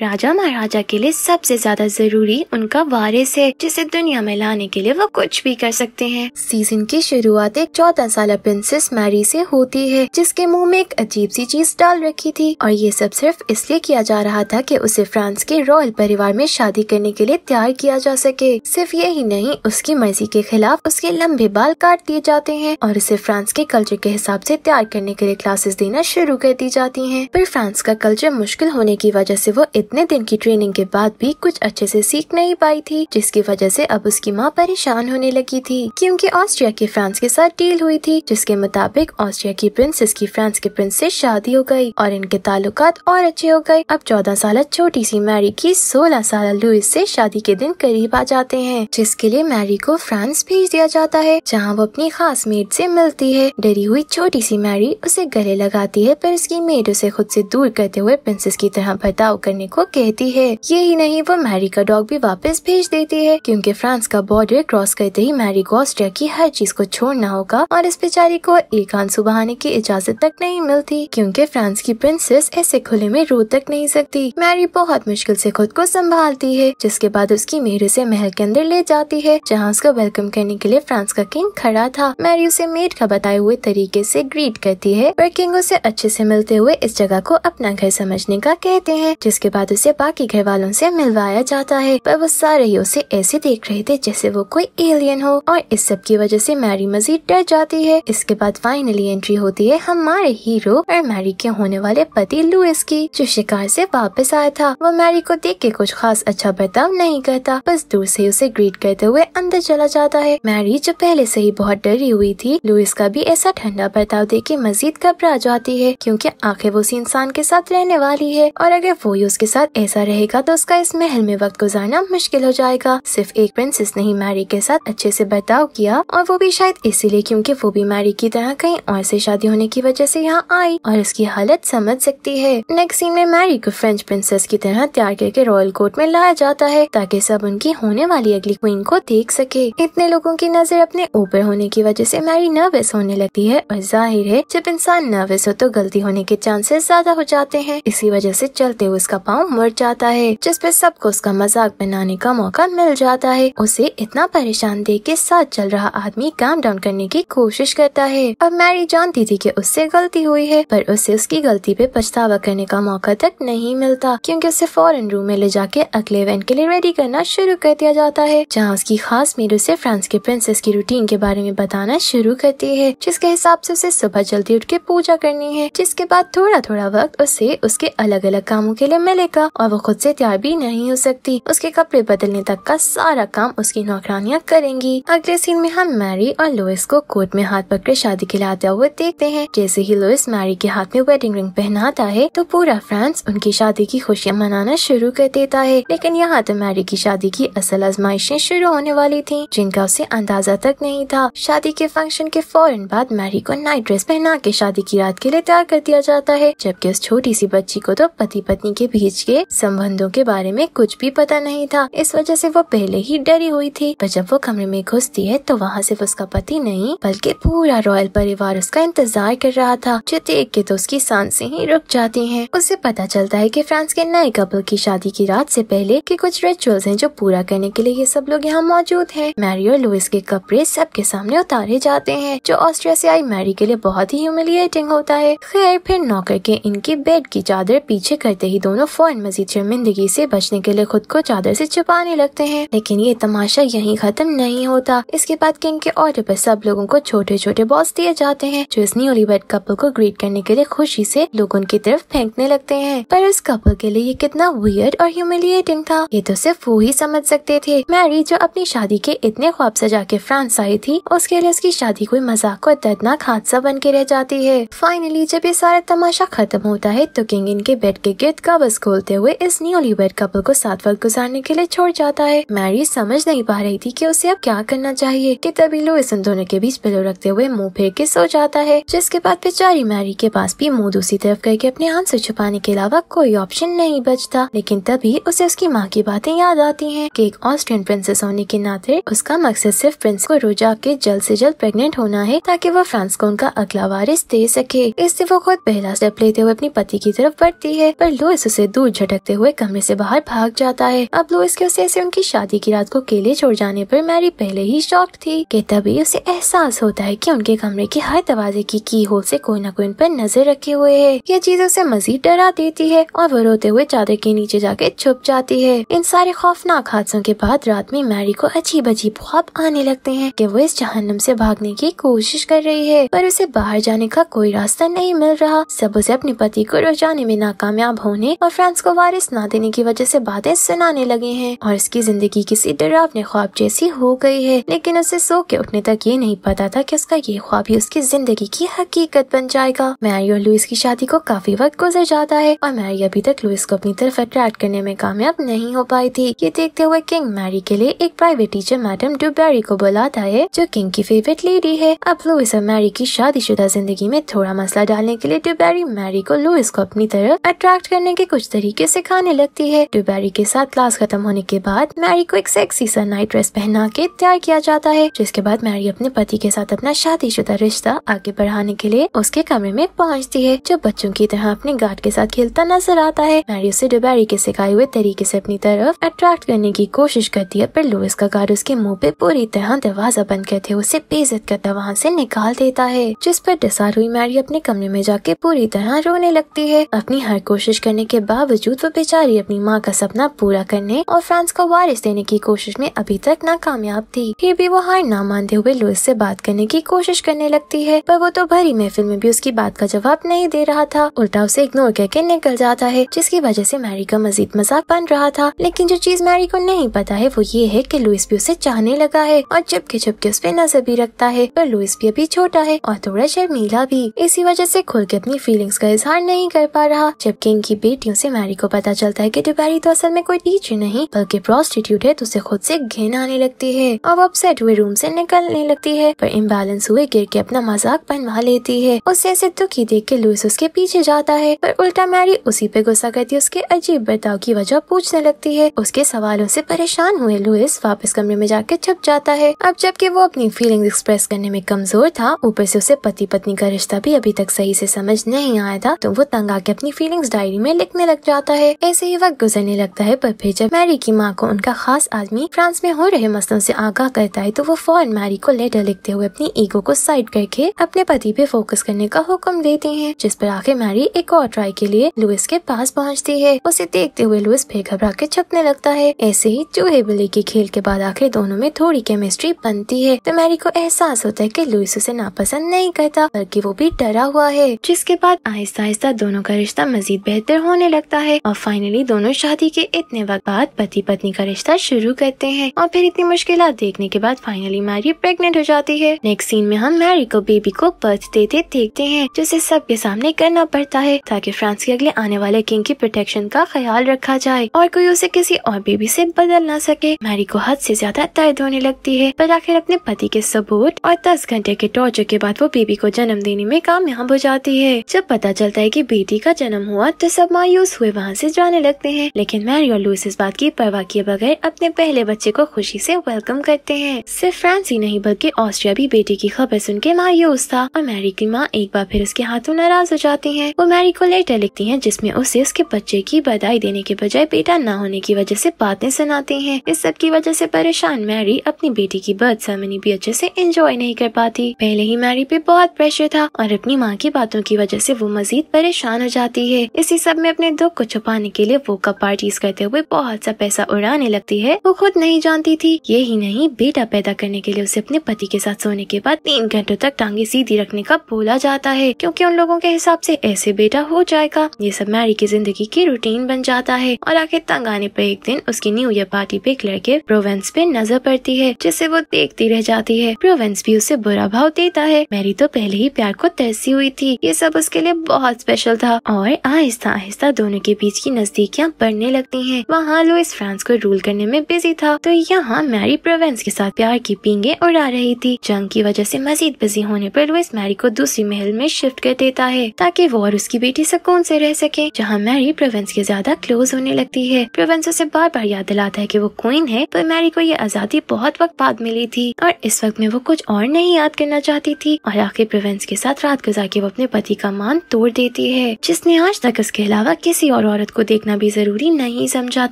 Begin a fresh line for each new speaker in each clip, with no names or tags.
राजा महाराजा के लिए सबसे ज्यादा जरूरी उनका वारिस है जिसे दुनिया में लाने के लिए वो कुछ भी कर सकते हैं सीजन की शुरुआत एक चौदह साल प्रिंसेस मैरी से होती है जिसके मुंह में एक अजीब सी चीज डाल रखी थी और ये सब सिर्फ इसलिए किया जा रहा था कि उसे फ्रांस के रॉयल परिवार में शादी करने के लिए तैयार किया जा सके सिर्फ यही नहीं उसकी मर्जी के खिलाफ उसके लम्बे बाल काट दिए जाते हैं और उसे फ्रांस के कल्चर के हिसाब ऐसी तैयार करने के लिए क्लासेस देना शुरू कर दी जाती है पर फ्रांस का कल्चर मुश्किल होने की वजह ऐसी वो इतने दिन की ट्रेनिंग के बाद भी कुछ अच्छे से सीख नहीं पाई थी जिसकी वजह से अब उसकी माँ परेशान होने लगी थी क्योंकि ऑस्ट्रिया की फ्रांस के साथ डील हुई थी जिसके मुताबिक ऑस्ट्रिया की प्रिंसेस की फ्रांस के प्रिंस ऐसी शादी हो गयी और इनके ताल्लुक और अच्छे हो गए अब चौदह साल छोटी सी मैरी की सोलह साल लुइस ऐसी शादी के दिन करीब आ जाते हैं जिसके लिए मैरी को फ्रांस भेज दिया जाता है जहाँ वो अपनी खास मेड ऐसी मिलती है डरी हुई छोटी सी मैरी उसे गले लगाती है पर उसकी मेड उसे खुद से दूर करते हुए प्रिंसेस की तरह बर्ताव करने को कहती है यही नहीं वो मैरी का डॉग भी वापस भेज देती है क्योंकि फ्रांस का बॉर्डर क्रॉस करते ही मैरी को ऑस्ट्रिया की हर चीज को छोड़ना होगा और इस बेचारी को एक आंसू बहाने की इजाजत तक नहीं मिलती क्योंकि फ्रांस की प्रिंसेस ऐसे खुले में रो तक नहीं सकती मैरी बहुत मुश्किल से खुद को संभालती है जिसके बाद उसकी मेरे से महल के अंदर ले जाती है जहाँ उसका वेलकम करने के लिए फ्रांस का किंग खड़ा था मैरी उसे मेड का बताए हुए तरीके से ग्रीट करती है और किंग उसे अच्छे से मिलते हुए इस जगह को अपना घर समझने का कहते हैं जिसके बाद बाद उसे बाकी घर वालों से मिलवाया जाता है पर वो सारे ही उसे ऐसे देख रहे थे जैसे वो कोई एलियन हो और इस सब की वजह से मैरी मजीद डर जाती है इसके बाद फाइनली एंट्री होती है हमारे हीरो और मैरी के होने वाले पति लुइस की जो शिकार से वापस आया था वो मैरी को देख के कुछ खास अच्छा बर्ताव नहीं करता बस दूर से उसे ग्रीट करते हुए अंदर चला जाता है मैरी जो पहले से ही बहुत डरी हुई थी लुइस का भी ऐसा ठंडा बर्ताव देख के मजीद घबरा जाती है क्यूँकी आखिर वो उसी इंसान के साथ रहने वाली है और अगर वो ही उसके साथ ऐसा रहेगा तो उसका इस महल में वक्त गुजारना मुश्किल हो जाएगा सिर्फ एक प्रिंसेस ने ही मैरी के साथ अच्छे से बर्ताव किया और वो भी शायद इसीलिए क्योंकि वो भी मैरी की तरह कहीं और से शादी होने की वजह से यहाँ आई और उसकी हालत समझ सकती है नेक्स्ट सीन में मैरी को फ्रेंच प्रिंसेस की तरह तैयार करके रॉयल कोर्ट में लाया जाता है ताकि सब उनकी होने वाली अगली क्वीन को देख सके इतने लोगों की नजर अपने ऊपर होने की वजह से मैरी नर्वस होने लगती है और जाहिर है जब इंसान नर्वस हो तो गलती होने के चांसेस ज्यादा हो जाते हैं इसी वजह से चलते हुए उसका पाँव मर जाता है जिसपे सबको उसका मजाक बनाने का मौका मिल जाता है उसे इतना परेशान देख के साथ चल रहा आदमी काम डाउन करने की कोशिश करता है अब मैरी जानती थी कि उससे गलती हुई है पर उसे उसकी गलती पे पछतावा करने का मौका तक नहीं मिलता क्योंकि उसे फॉरन रूम में ले जाके अगले इवेंट के लिए रेडी करना शुरू कर दिया जाता है जहाँ उसकी खास मीर उसे फ्रांस के प्रिंसेस की रूटीन के बारे में बताना शुरू करती है जिसके हिसाब से उसे सुबह जल्दी उठ के पूजा करनी है जिसके बाद थोड़ा थोड़ा वक्त उसे उसके अलग अलग कामों के लिए मिले का और वो खुद से तैयार भी नहीं हो सकती उसके कपड़े बदलने तक का सारा काम उसकी नौकरानियाँ करेंगी अगले सीन में हम मैरी और लोइस को कोर्ट में हाथ पकड़े शादी के लाते हुए देखते हैं जैसे ही लोइस मैरी के हाथ में वेडिंग रिंग पहनाता है तो पूरा फ्रांस उनकी शादी की खुशियाँ मनाना शुरू कर देता है लेकिन यहाँ तो मैरी की शादी की असल आजमाइशें शुरू होने वाली थी जिनका उसे अंदाजा तक नहीं था शादी के फंक्शन के फौरन बाद मैरी को नाइट ड्रेस पहना के शादी की रात के लिए तैयार कर दिया जाता है जबकि उस छोटी सी बच्ची को तो पति पत्नी के बीच के संबंधों के बारे में कुछ भी पता नहीं था इस वजह से वो पहले ही डरी हुई थी पर जब वो कमरे में घुसती है तो वहाँ सिर्फ उसका पति नहीं बल्कि पूरा रॉयल परिवार उसका इंतजार कर रहा था जो देख के तो उसकी सांसें ही रुक जाती हैं उसे पता चलता है कि फ्रांस के नए कपल की शादी की रात से पहले के कुछ रिचुअल्स हैं जो पूरा करने के लिए ये सब लोग यहाँ मौजूद हैं मैरी और लुइस के कपड़े सबके सामने उतारे जाते हैं जो ऑस्ट्रिया से आई मैरी के लिए बहुत ही ह्यूमिलियटिंग होता है खैर फिर नौकर के इनकी बेड की चादर पीछे करते ही दोनों फौरन मजीद शर्मिंदगी से बचने के लिए खुद को चादर से छुपाने लगते हैं लेकिन ये तमाशा यहीं खत्म नहीं होता इसके बाद किंग के ऑर्डर पर सब लोगों को छोटे छोटे बॉक्स दिए जाते हैं जो इस न्यूली बेड कपल को ग्रीट करने के लिए खुशी से लोग उनकी तरफ फेंकने लगते हैं पर इस कपल के लिए ये कितना वियर्ड और ह्यूमिलिएटिंग था ये तो सिर्फ वो ही समझ सकते थे मैरी जो अपनी शादी के इतने ख्वाब सजा के फ्रांस आई थी उसके लिए उसकी शादी कोई मजाक और दर्दनाक हादसा बन के रह जाती है फाइनली जब ये सारा तमाशा खत्म होता है तो किंग इनके बेड के गिर्द कब्ज को बोलते हुए इस न्यूली वेड कपल को सात वक्त गुजारने के लिए छोड़ जाता है मैरी समझ नहीं पा रही थी कि उसे अब क्या करना चाहिए कि तभी लुइस उन दोनों के बीच पिलो रखते हुए मुंह फेर के सो जाता है जिसके बाद बेचारी मैरी के पास भी मुंह दूसरी तरफ करके अपने आंसर छुपाने के अलावा कोई ऑप्शन नहीं बचता लेकिन तभी उसे उसकी माँ की बातें याद आती है की एक ऑस्ट्रियन प्रिंसेस होने के नाते उसका मकसद सिर्फ प्रिंस को रोजा के जल्द ऐसी जल्द प्रेगनेंट होना है ताकि वो फ्रांस को उनका अगला वारिस दे सके इससे वो खुद पहला स्टेप लेते हुए अपनी पति की तरफ बढ़ती है पर लुइस उसे दूर दूर झटकते हुए कमरे से बाहर भाग जाता है अब लुइस के उसे उनकी शादी की रात को केले छोड़ जाने पर मैरी पहले ही शॉक थी कि तभी उसे एहसास होता है कि उनके कमरे के हर दरवाजे की की होल से कोई ना कोई उन पर नजर रखे हुए है यह चीज उसे मजीद डरा देती है और वो रोते हुए चादर के नीचे जाके छुप जाती है इन सारे खौफनाक हादसों के बाद रात में मैरी को अजीब अजीब ख्वाब आने लगते है की वो इस जहनम ऐसी भागने की कोशिश कर रही है पर उसे बाहर जाने का कोई रास्ता नहीं मिल रहा सब उसे अपने पति को रोजाने में नाकामयाब होने और फ्रांस फैंस को वारिस ना देने की वजह से बातें सुनाने लगे हैं और इसकी जिंदगी किसी डरावने ख्वाब जैसी हो गई है लेकिन उसे सो के उठने तक ये नहीं पता था कि उसका ये ख्वाब ही उसकी जिंदगी की हकीकत बन जाएगा मैरी और लुइस की शादी को काफी वक्त गुजर जाता है और मैरी अभी तक लुइस को अपनी तरफ अट्रैक्ट करने में कामयाब नहीं हो पाई थी ये देखते हुए किंग मैरी के लिए एक प्राइवेट टीचर मैडम डुबेरी को बुलाता है जो किंग की फेवरेट लेडी है अब लुइस और मैरी की शुदा जिंदगी में थोड़ा मसला डालने के लिए डुबेरी मैरी को लुइस को अपनी तरफ अट्रैक्ट करने के कुछ तरीके तरीके से खाने लगती है ड्यूबेरी के साथ क्लास खत्म होने के बाद मैरी को एक सेक्सी सा नाइट ड्रेस पहना के तैयार किया जाता है जिसके बाद मैरी अपने पति के साथ अपना शादीशुदा रिश्ता आगे बढ़ाने के लिए उसके कमरे में पहुँचती है जो बच्चों की तरह अपने गार्ड के साथ खेलता नजर आता है मैरी उसे ड्यूबेरी के सिखाए हुए तरीके ऐसी अपनी तरफ अट्रैक्ट करने की कोशिश करती है पर लुइस का गार्ड उसके मुँह पे पूरी तरह दरवाजा बंद करते उसे बेजत करता वहाँ ऐसी निकाल देता है जिस पर डिसार हुई मैरी अपने कमरे में जाके पूरी तरह रोने लगती है अपनी हर कोशिश करने के बावजूद बावजूद वो बेचारी अपनी माँ का सपना पूरा करने और फ्रांस को वारिस देने की कोशिश में अभी तक नाकामयाब थी फिर भी वो हार ना मानते हुए लुइस से बात करने की कोशिश करने लगती है पर वो तो भरी महफिल में भी उसकी बात का जवाब नहीं दे रहा था उल्टा उसे इग्नोर करके निकल जाता है जिसकी वजह से मैरी का मजीद मजाक बन रहा था लेकिन जो चीज मैरी को नहीं पता है वो ये है की लुइस भी उसे चाहने लगा है और चुपके चिपके उस पर नजर भी रखता है पर लुइस भी अभी छोटा है और थोड़ा शर्मीला भी इसी वजह से खुल के अपनी फीलिंग्स का इजहार नहीं कर पा रहा जबकि इनकी बेटियों से मैरी टिपारी को पता चलता है कि टिपारी तो असल में कोई टीचर नहीं बल्कि प्रोस्टिट्यूट है तो उसे खुद से घिन आने लगती है और अपसेट हुए रूम से निकलने लगती है पर इम्बेलेंस हुए गिर के अपना मजाक बनवा लेती है उससे ऐसे दुखी देख के लुइस उसके पीछे जाता है पर उल्टा मैरी उसी पे गुस्सा करती है उसके अजीब बर्ताव की वजह पूछने लगती है उसके सवालों से परेशान हुए लुइस वापस कमरे में जाके छुप जाता है अब जबकि वो अपनी फीलिंग एक्सप्रेस करने में कमजोर था ऊपर से उसे पति पत्नी का रिश्ता भी अभी तक सही से समझ नहीं आया था तो वो तंग आके अपनी फीलिंग्स डायरी में लिखने लग जाता जाता है ऐसे ही वक्त गुजरने लगता है पर फिर जब मैरी की माँ को उनका खास आदमी फ्रांस में हो रहे मसलों से आगाह करता है तो वो फौरन मैरी को लेटर लिखते हुए अपनी ईगो को साइड करके अपने पति पे फोकस करने का हुक्म देते हैं जिस पर आखिर मैरी एक और ट्राई के लिए लुइस के पास पहुँचती है उसे देखते हुए लुइस फिर घबरा के छपने लगता है ऐसे ही चूहे बिल्ली के खेल के बाद आखिर दोनों में थोड़ी केमिस्ट्री बनती है तो मैरी को एहसास होता है की लुइस उसे नापसंद नहीं करता बल्कि वो भी डरा हुआ है जिसके बाद आहिस्ता आहिस्ता दोनों का रिश्ता मजीद बेहतर होने लगता है है और फाइनली दोनों शादी के इतने वक्त बाद पति पत्नी का रिश्ता शुरू करते हैं और फिर इतनी मुश्किल देखने के बाद फाइनली मैरी प्रेगनेंट हो जाती है नेक्स्ट सीन में हम मैरी को बेबी को बर्थ देते देखते हैं जिसे सबके सामने करना पड़ता है ताकि फ्रांस के अगले आने वाले किंग की प्रोटेक्शन का ख्याल रखा जाए और कोई उसे किसी और बेबी से बदल ना सके मैरी को हद से ज्यादा दर्द होने लगती है पर आखिर अपने पति के सबूत और दस घंटे के टॉर्चर के बाद वो बेबी को जन्म देने में कामयाब हो जाती है जब पता चलता है की बेटी का जन्म हुआ तो सब मायूस हुए हुए वहाँ से जाने लगते हैं लेकिन मैरी और लुइस इस बात की परवाह किए बगैर अपने पहले बच्चे को खुशी से वेलकम करते हैं सिर्फ फ्रांस ही नहीं बल्कि ऑस्ट्रिया भी बेटी की खबर सुन के मायूस था और मैरी की माँ एक बार फिर उसके हाथों नाराज हो जाती है वो मैरी को लेटर लिखती है जिसमे उसे उसके बच्चे की बधाई देने के बजाय बेटा न होने की वजह ऐसी बातें सुनाती है इस सब की वजह ऐसी परेशान मैरी अपनी बेटी की बर्थ सेमनी भी अच्छे ऐसी इंजॉय नहीं कर पाती पहले ही मैरी पे बहुत प्रेशर था और अपनी माँ की बातों की वजह ऐसी वो मजीद परेशान हो जाती है इसी सब में अपने दुख को छुपाने के लिए वो का पार्टीज करते हुए बहुत सा पैसा उड़ाने लगती है वो खुद नहीं जानती थी ये ही नहीं बेटा पैदा करने के लिए उसे अपने पति के साथ सोने के बाद तीन घंटों तक टांगे सीधी रखने का बोला जाता है क्योंकि उन लोगों के हिसाब से ऐसे बेटा हो जाएगा ये सब मैरी की जिंदगी की रूटीन बन जाता है और आखिर तंग आने पर एक दिन उसकी न्यू ईयर पार्टी पे एक लड़के प्रोवेंस पे नजर पड़ती है जिससे वो देखती रह जाती है प्रोवेंस भी उसे बुरा भाव देता है मैरी तो पहले ही प्यार को तरसी हुई थी ये सब उसके लिए बहुत स्पेशल था और आहिस्ता आहिस्ता दोनों उनके बीच की नजदीकियाँ बढ़ने लगती हैं वहाँ लुइस फ्रांस को रूल करने में बिजी था तो यहाँ मैरी प्रोवेंस के साथ प्यार की पींगे उड़ा रही थी जंग की वजह ऐसी मजीद बिजी होने आरोप लुइस मैरी को दूसरी महल में शिफ्ट कर देता है ताकि वो और उसकी बेटी सुकून से रह सके जहाँ मैरी प्रोवेंस के ज्यादा क्लोज होने लगती है प्रोवेंस उसे बार बार याद दिलाता है की वो क्वीन है पर मैरी को ये आजादी बहुत वक्त बाद मिली थी और इस वक्त में वो कुछ और नहीं याद करना चाहती थी और आखिर प्रोवेंस के साथ रात गुजार के वो अपने पति का मान तोड़ देती है जिसने आज तक उसके अलावा किसी और औरत को देखना भी जरूरी नहीं समझा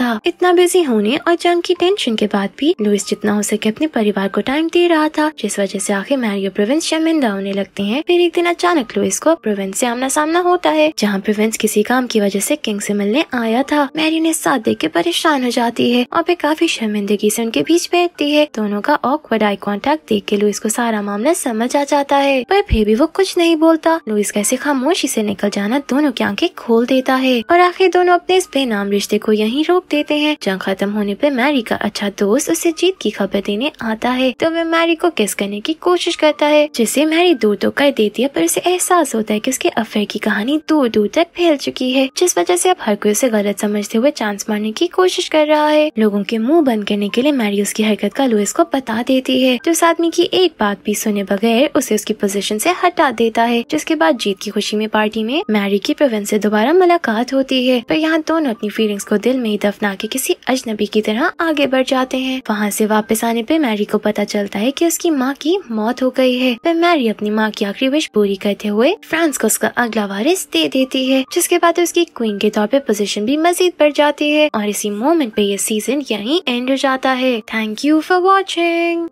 था इतना बिजी होने और जंग की टेंशन के बाद भी लुइस जितना हो सके अपने परिवार को टाइम दे रहा था जिस वजह से आखिर मैरियो प्रोविंस शर्मिंदा होने लगते हैं फिर एक दिन अचानक लुइस को प्रोविंस से आमना सामना होता है जहाँ प्रोविंस किसी काम की वजह से किंग से मिलने आया था मैरियो ने साथ देख के परेशान हो जाती है और फिर काफी शर्मिंदगी से उनके बीच बैठती है दोनों का ऑकवर्ड आई कॉन्टेक्ट देख के लुइस को सारा मामला समझ आ जाता है पर फिर भी वो कुछ नहीं बोलता लुइस कैसे खामोशी से निकल जाना दोनों की आंखें खोल देता है और आखिर दोनों अपने इस बेनाम रिश्ते को यहीं रोक देते हैं जंग खत्म होने पर मैरी का अच्छा दोस्त उसे जीत की खबर देने आता है तो वह मैरी को किस करने की कोशिश करता है जिसे मैरी दूर तो कर देती है पर उसे एहसास होता है कि उसके अफेयर की कहानी दूर दूर तक फैल चुकी है जिस वजह से अब हर कोई उसे गलत समझते हुए चांस मारने की कोशिश कर रहा है लोगों के मुंह बंद करने के लिए मैरी उसकी हरकत का लुइस को बता देती है जो उस आदमी की एक बात भी सुने बगैर उसे उसकी पोजिशन ऐसी हटा देता है जिसके बाद जीत की खुशी में पार्टी में मैरी की प्रोविंस ऐसी दोबारा मुलाकात होती है होती है पर यहाँ दोनों अपनी फीलिंग्स को दिल में ही दफना के किसी अजनबी की तरह आगे बढ़ जाते हैं वहाँ से वापस आने पे मैरी को पता चलता है कि उसकी माँ की मौत हो गई है पर मैरी अपनी माँ की आखिरी विश पूरी करते हुए फ्रांस को उसका अगला वारिस दे देती है जिसके बाद उसकी क्वीन के तौर पर पोजिशन भी मजीद बढ़ जाती है और इसी मोमेंट पे ये सीजन यही एंड हो जाता है थैंक यू फॉर वॉचिंग